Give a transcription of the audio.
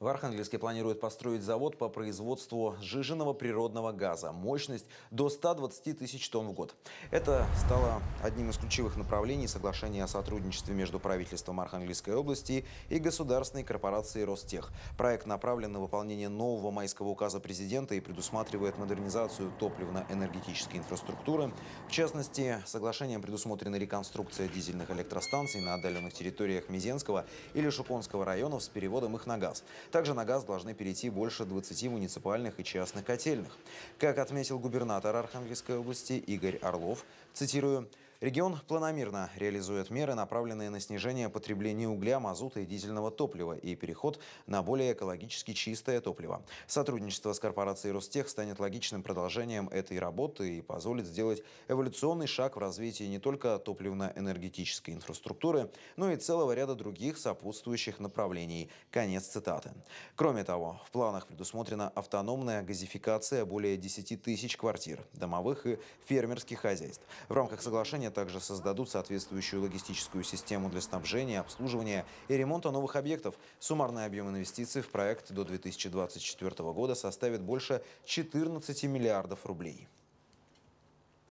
В Архангельске планируют построить завод по производству сжиженного природного газа. Мощность до 120 тысяч тонн в год. Это стало одним из ключевых направлений соглашения о сотрудничестве между правительством Архангельской области и государственной корпорацией Ростех. Проект направлен на выполнение нового майского указа президента и предусматривает модернизацию топливно-энергетической инфраструктуры. В частности, соглашением предусмотрена реконструкция дизельных электростанций на отдаленных территориях Мизенского или Шуконского районов с переводом их на газ. Также на газ должны перейти больше 20 муниципальных и частных котельных. Как отметил губернатор Архангельской области Игорь Орлов, цитирую, Регион планомерно реализует меры, направленные на снижение потребления угля, мазута и дизельного топлива и переход на более экологически чистое топливо. Сотрудничество с корпорацией Ростех станет логичным продолжением этой работы и позволит сделать эволюционный шаг в развитии не только топливно-энергетической инфраструктуры, но и целого ряда других сопутствующих направлений. Конец цитаты. Кроме того, в планах предусмотрена автономная газификация более 10 тысяч квартир, домовых и фермерских хозяйств. В рамках соглашения компания также создадут соответствующую логистическую систему для снабжения, обслуживания и ремонта новых объектов. Суммарный объем инвестиций в проект до 2024 года составит больше 14 миллиардов рублей.